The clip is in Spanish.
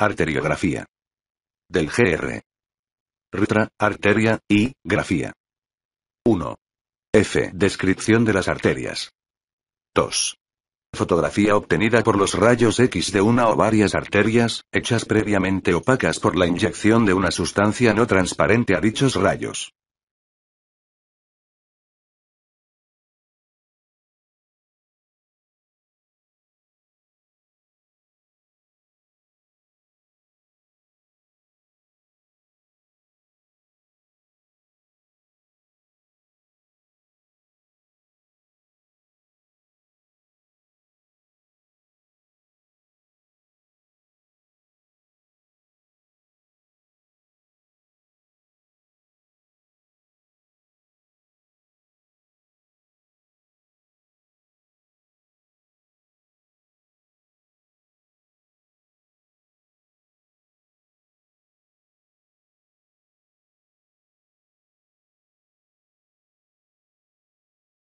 Arteriografía. Del GR. RUTRA, arteria, y, grafía. 1. F. Descripción de las arterias. 2. Fotografía obtenida por los rayos X de una o varias arterias, hechas previamente opacas por la inyección de una sustancia no transparente a dichos rayos.